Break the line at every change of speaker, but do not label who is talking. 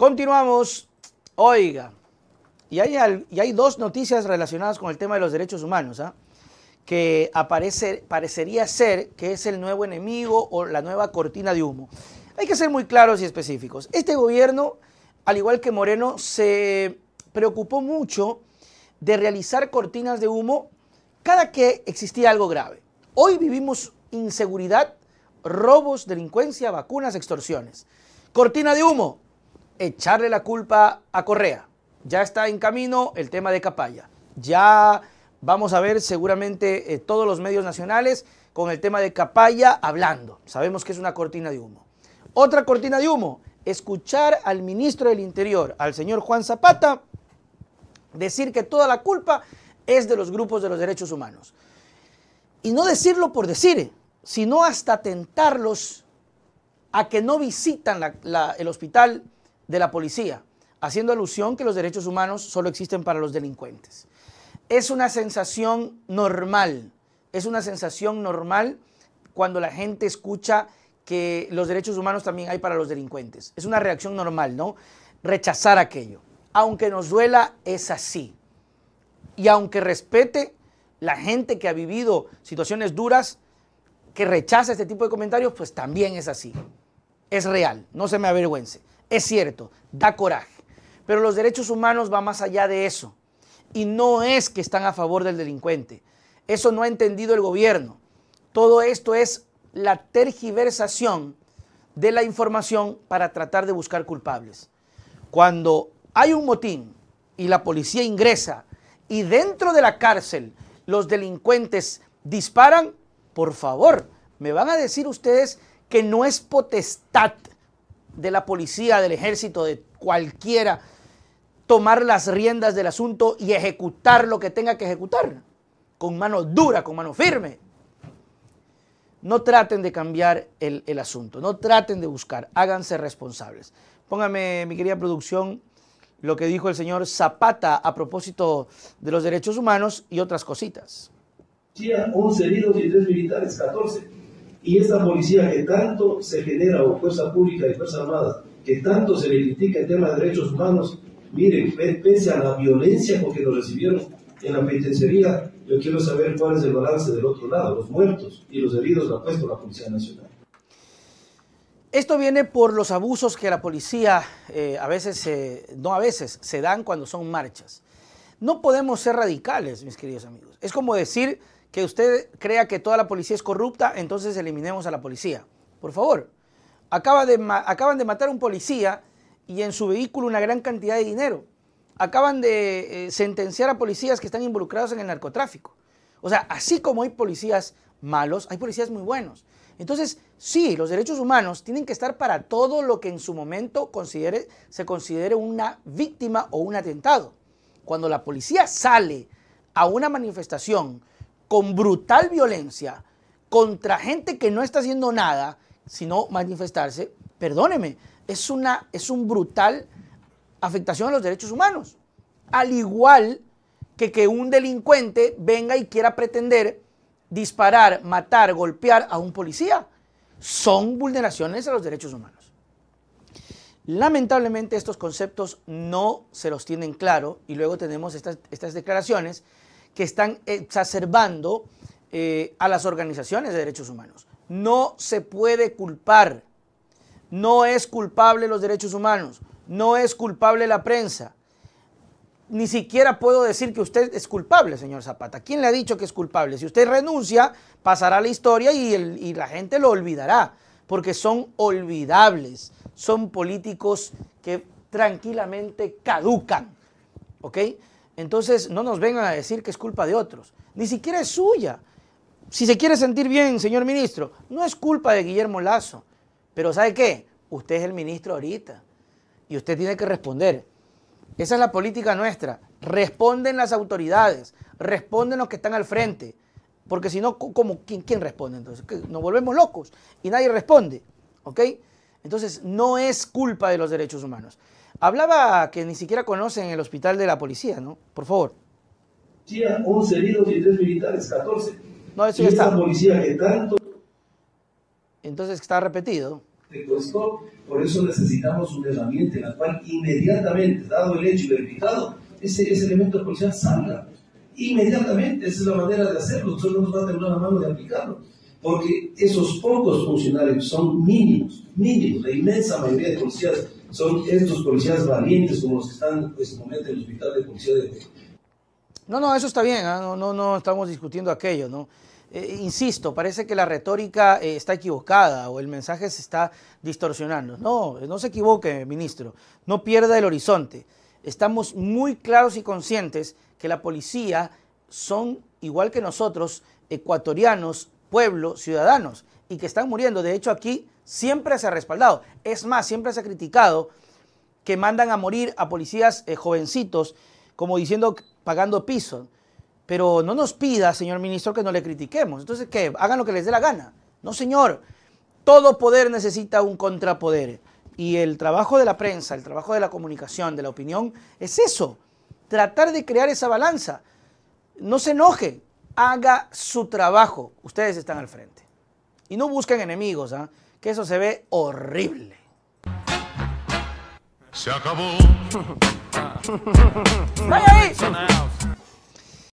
Continuamos. Oiga, y hay, dos noticias relacionadas con el tema de los derechos humanos, ¿ah? que aparece, parecería ser que es el nuevo enemigo o la nueva cortina de humo. Hay que ser muy claros y específicos. Este gobierno, al igual que Moreno, se preocupó mucho de realizar cortinas de humo cada que existía algo grave. Hoy vivimos inseguridad, robos, delincuencia, vacunas, extorsiones. Cortina de humo, echarle la culpa a Correa. Ya está en camino el tema de Capaya. Ya vamos a ver seguramente eh, todos los medios nacionales con el tema de Capaya hablando. Sabemos que es una cortina de humo. Otra cortina de humo, escuchar al ministro del Interior, al señor Juan Zapata, decir que toda la culpa es de los grupos de los derechos humanos. Y no decirlo por decir, sino hasta tentarlos a que no visitan el hospital de la policía, haciendo alusión que los derechos humanos solo existen para los delincuentes. Es una sensación normal, es una sensación normal cuando la gente escucha que los derechos humanos también hay para los delincuentes. Es una reacción normal, ¿no? Rechazar aquello. Aunque nos duela, es así. Y aunque respete la gente que ha vivido situaciones duras, que rechaza este tipo de comentarios, pues también es así. Es real, no se me avergüence. Es cierto, da coraje. Pero los derechos humanos van más allá de eso. Y no es que están a favor del delincuente. Eso no ha entendido el gobierno. Todo esto es la tergiversación de la información para tratar de buscar culpables. Cuando hay un motín y la policía ingresa y dentro de la cárcel los delincuentes disparan, por favor, me van a decir ustedes que no es potestad de la policía, del ejército, de cualquiera, tomar las riendas del asunto y ejecutar lo que tenga que ejecutar, con mano dura, con mano firme. No traten de cambiar el, asunto, no traten de buscar, háganse responsables. Póngame, mi querida producción, lo que dijo el señor Zapata a propósito de los derechos humanos y otras cositas.
militares, y esta policía que tanto se genera, o fuerza pública y fuerza armada, que tanto se le critica en temas de derechos humanos, miren, pese a la violencia con que nos recibieron en la penitenciaría, yo quiero saber cuál es el balance del otro lado, los muertos y los heridos la ha puesto la Policía Nacional.
Esto viene por los abusos que la policía eh, a veces, no a veces, se dan cuando son marchas. No podemos ser radicales, mis queridos amigos. Es como decir que usted crea que toda la policía es corrupta, entonces eliminemos a la policía. Por favor, acaban de matar a un policía y en su vehículo una gran cantidad de dinero. Acaban de eh, sentenciar a policías que están involucrados en el narcotráfico. O sea, así como hay policías malos, hay policías muy buenos. Entonces, sí, los derechos humanos tienen que estar para todo lo que en su momento se considere una víctima o un atentado. Cuando la policía sale a una manifestación con brutal violencia contra gente que no está haciendo nada, sino manifestarse, perdóneme, es una es un brutal afectación a los derechos humanos. Al igual que que un delincuente venga y quiera pretender disparar, matar, golpear a un policía, son vulneraciones a los derechos humanos. Lamentablemente estos conceptos no se los tienen claro y luego tenemos estas, estas declaraciones que están exacerbando eh, a las organizaciones de derechos humanos. No se puede culpar. No es culpable los derechos humanos. No es culpable la prensa. Ni siquiera puedo decir que usted es culpable, señor Zapata. ¿Quién le ha dicho que es culpable? Si usted renuncia, pasará la historia y, y la gente lo olvidará, porque son olvidables. Son políticos que tranquilamente caducan. ¿Ok? Entonces no nos vengan a decir que es culpa de otros, ni siquiera es suya. Si se quiere sentir bien, señor ministro, no es culpa de Guillermo Lazo, pero ¿sabe qué? Usted es el ministro ahorita y usted tiene que responder. Esa es la política nuestra. Responden las autoridades, responden los que están al frente, porque si no, ¿cómo, quién, ¿quién responde entonces? Nos volvemos locos y nadie responde, ¿ok? Entonces, no es culpa de los derechos humanos. Hablaba que ni siquiera conocen el hospital de la policía, ¿no? Por favor.
11 heridos y 3 militares, 14. No, eso ya está. policía que tanto...
Entonces está repetido.
por eso necesitamos una herramienta en la cual inmediatamente, dado el hecho y verificado,
ese, ese elemento policía salga.
Inmediatamente, esa es la manera de hacerlo, solo nos va a tener una mano de aplicarlo porque esos pocos funcionarios son mínimos, mínimos, la inmensa mayoría de policías son estos policías valientes como los que están pues, en este momento en el hospital de policía de...
No, no, eso está bien, ¿ah? no, no, no estamos discutiendo aquello, ¿no? Eh, insisto, parece que la retórica eh, está equivocada o el mensaje se está distorsionando. No, no se equivoque, ministro, no pierda el horizonte. Estamos muy claros y conscientes que la policía son, igual que nosotros, ecuatorianos pueblo, ciudadanos, y que están muriendo. De hecho, aquí siempre se ha respaldado. Es más, siempre se ha criticado que mandan a morir a policías eh, jovencitos, como diciendo pagando piso. Pero no nos pida, señor ministro, que no le critiquemos. Entonces, ¿qué? Hagan lo que les dé la gana. No, señor. Todo poder necesita un contrapoder. Y el trabajo de la prensa, el trabajo de la comunicación, de la opinión, es eso. Tratar de crear esa balanza. No se enoje, haga su trabajo. Ustedes están al frente. Y no busquen enemigos, ¿ah? que eso se ve horrible. Se acabó.